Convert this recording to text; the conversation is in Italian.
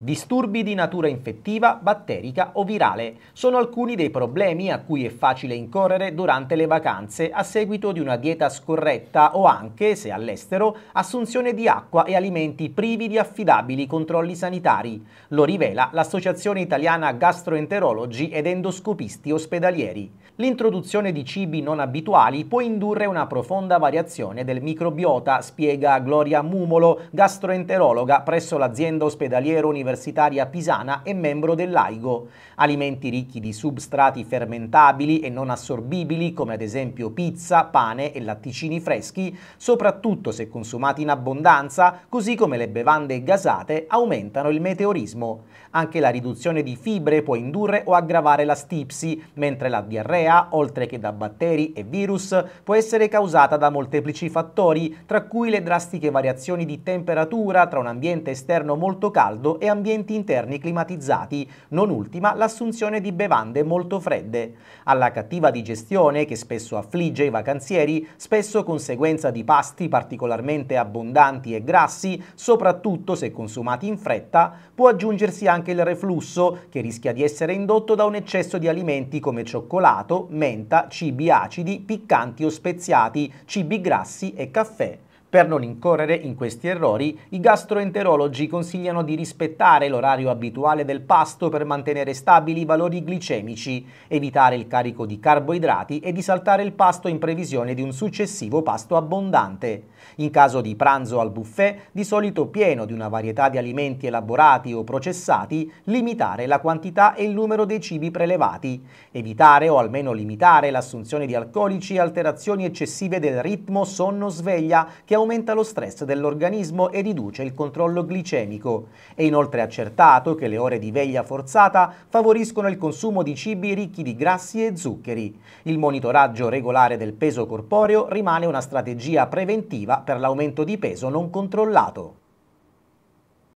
Disturbi di natura infettiva, batterica o virale sono alcuni dei problemi a cui è facile incorrere durante le vacanze a seguito di una dieta scorretta o anche, se all'estero, assunzione di acqua e alimenti privi di affidabili controlli sanitari. Lo rivela l'Associazione Italiana Gastroenterologi ed Endoscopisti Ospedalieri. L'introduzione di cibi non abituali può indurre una profonda variazione del microbiota, spiega Gloria Mumolo, gastroenterologa presso l'azienda ospedaliera universitaria universitaria pisana e membro dell'AIGO. Alimenti ricchi di substrati fermentabili e non assorbibili come ad esempio pizza, pane e latticini freschi, soprattutto se consumati in abbondanza, così come le bevande gasate, aumentano il meteorismo. Anche la riduzione di fibre può indurre o aggravare la stipsi, mentre la diarrea, oltre che da batteri e virus, può essere causata da molteplici fattori, tra cui le drastiche variazioni di temperatura tra un ambiente esterno molto caldo e ambiente ambienti interni climatizzati, non ultima l'assunzione di bevande molto fredde. Alla cattiva digestione, che spesso affligge i vacanzieri, spesso conseguenza di pasti particolarmente abbondanti e grassi, soprattutto se consumati in fretta, può aggiungersi anche il reflusso, che rischia di essere indotto da un eccesso di alimenti come cioccolato, menta, cibi acidi, piccanti o speziati, cibi grassi e caffè. Per non incorrere in questi errori, i gastroenterologi consigliano di rispettare l'orario abituale del pasto per mantenere stabili i valori glicemici, evitare il carico di carboidrati e di saltare il pasto in previsione di un successivo pasto abbondante. In caso di pranzo al buffet, di solito pieno di una varietà di alimenti elaborati o processati, limitare la quantità e il numero dei cibi prelevati, evitare o almeno limitare l'assunzione di alcolici e alterazioni eccessive del ritmo sonno-sveglia che aumenta lo stress dell'organismo e riduce il controllo glicemico. È inoltre accertato che le ore di veglia forzata favoriscono il consumo di cibi ricchi di grassi e zuccheri. Il monitoraggio regolare del peso corporeo rimane una strategia preventiva per l'aumento di peso non controllato.